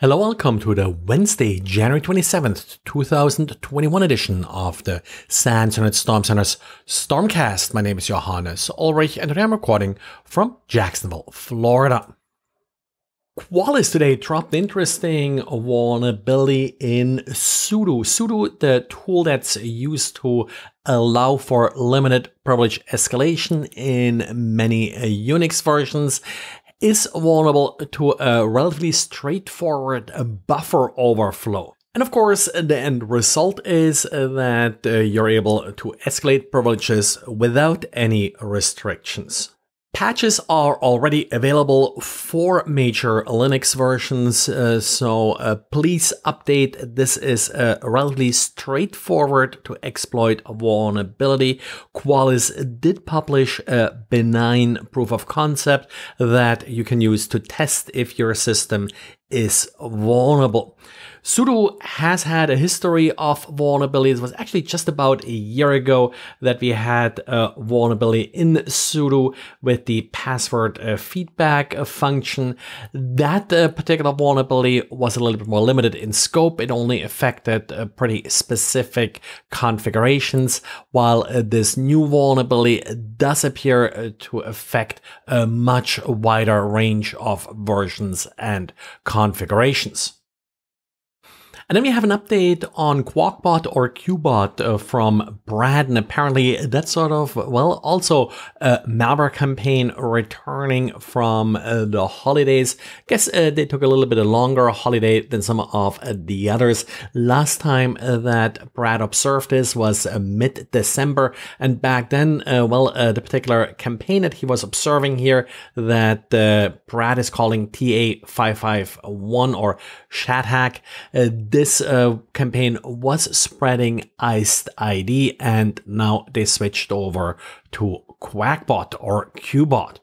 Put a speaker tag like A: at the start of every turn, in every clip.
A: Hello, welcome to the Wednesday, January 27th, 2021 edition of the Sands and Storm Center's Stormcast. My name is Johannes Ulrich, and today I'm recording from Jacksonville, Florida. Qualys today dropped interesting vulnerability in sudo. Sudo, the tool that's used to allow for limited privilege escalation in many Unix versions, is vulnerable to a relatively straightforward buffer overflow. And of course, the end result is that uh, you're able to escalate privileges without any restrictions. Patches are already available for major Linux versions, uh, so uh, please update. This is a uh, relatively straightforward to exploit vulnerability. Qualys did publish a benign proof of concept that you can use to test if your system is vulnerable sudo has had a history of vulnerabilities. It was actually just about a year ago that we had a vulnerability in sudo with the password uh, feedback uh, function. That uh, particular vulnerability was a little bit more limited in scope. It only affected pretty specific configurations, while this new vulnerability does appear to affect a much wider range of versions and configurations. And then we have an update on Quarkbot or Qbot uh, from Brad, and apparently that's sort of, well, also a malware campaign returning from uh, the holidays. Guess uh, they took a little bit longer holiday than some of the others. Last time uh, that Brad observed this was mid-December, and back then, well, the particular campaign that he was observing here that Brad is calling TA551 or Shad Hack. Uh, this uh, campaign was spreading iced ID and now they switched over to Quackbot or Qbot.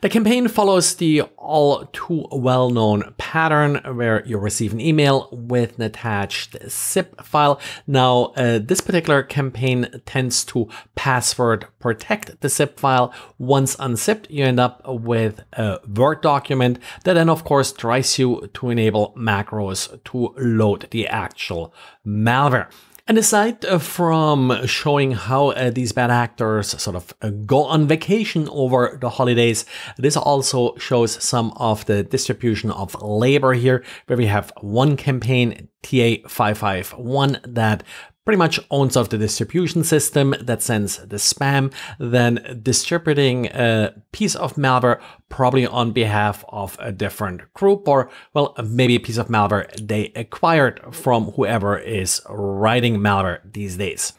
A: The campaign follows the all too well known pattern where you receive an email with an attached zip file. Now, uh, this particular campaign tends to password protect the zip file. Once unzipped, you end up with a Word document that then, of course, tries you to enable macros to load the actual malware. And aside uh, from showing how uh, these bad actors sort of uh, go on vacation over the holidays, this also shows some of the distribution of labor here, where we have one campaign, TA551, that pretty much owns of the distribution system that sends the spam, then distributing a piece of malware probably on behalf of a different group or, well, maybe a piece of malware they acquired from whoever is writing malware these days.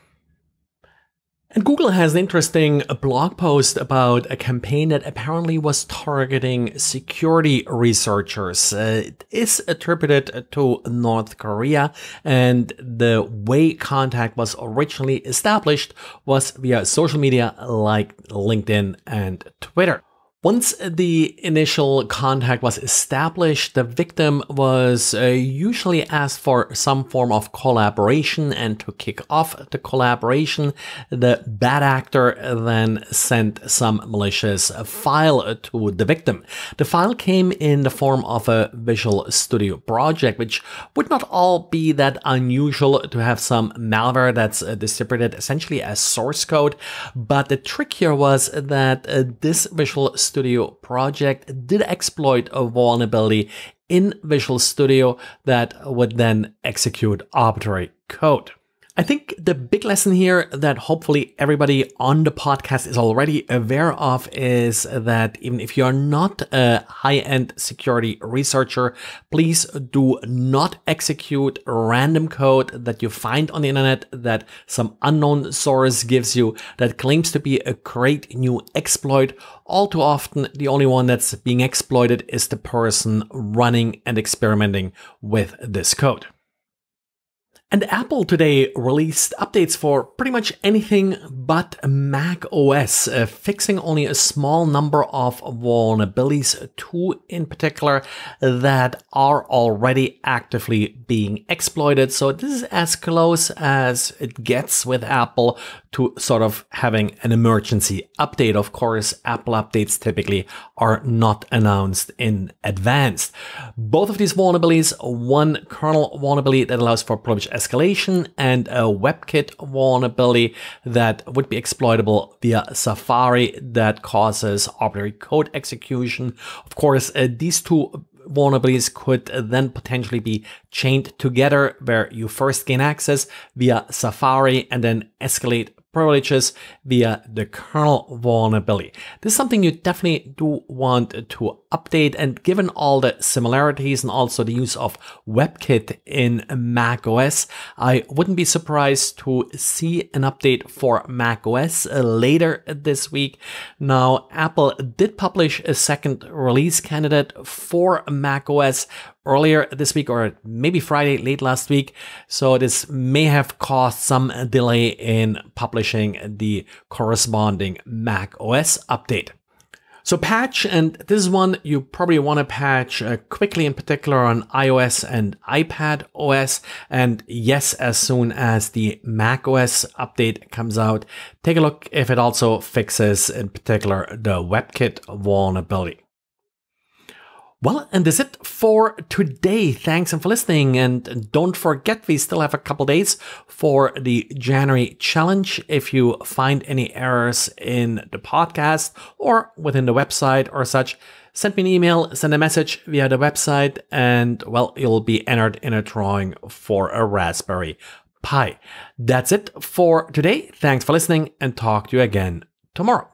A: And Google has an interesting blog post about a campaign that apparently was targeting security researchers. Uh, it is attributed to North Korea and the way contact was originally established was via social media like LinkedIn and Twitter. Once the initial contact was established, the victim was uh, usually asked for some form of collaboration and to kick off the collaboration, the bad actor then sent some malicious file to the victim. The file came in the form of a Visual Studio project, which would not all be that unusual to have some malware that's uh, distributed essentially as source code, but the trick here was that uh, this Visual Studio Studio project did exploit a vulnerability in Visual Studio that would then execute arbitrary code. I think the big lesson here that hopefully everybody on the podcast is already aware of is that even if you are not a high end security researcher, please do not execute random code that you find on the internet that some unknown source gives you that claims to be a great new exploit. All too often, the only one that's being exploited is the person running and experimenting with this code. And Apple today released updates for pretty much anything but Mac OS, uh, fixing only a small number of vulnerabilities, two in particular that are already actively being exploited. So this is as close as it gets with Apple to sort of having an emergency update. Of course, Apple updates typically are not announced in advance. Both of these vulnerabilities, one kernel vulnerability that allows for privilege escalation and a WebKit vulnerability that would be exploitable via Safari that causes arbitrary code execution. Of course, uh, these two vulnerabilities could then potentially be chained together where you first gain access via Safari and then escalate privileges via the kernel vulnerability. This is something you definitely do want to update and given all the similarities and also the use of WebKit in macOS, I wouldn't be surprised to see an update for macOS uh, later this week. Now, Apple did publish a second release candidate for macOS earlier this week or maybe Friday late last week. So this may have caused some delay in publishing the corresponding Mac OS update. So patch, and this is one you probably want to patch uh, quickly in particular on iOS and iPad OS. And yes, as soon as the Mac OS update comes out, take a look if it also fixes in particular the WebKit vulnerability. Well, and that's it for today. Thanks and for listening. And don't forget, we still have a couple days for the January challenge. If you find any errors in the podcast or within the website or such, send me an email, send a message via the website, and well, you'll be entered in a drawing for a Raspberry Pi. That's it for today. Thanks for listening and talk to you again tomorrow.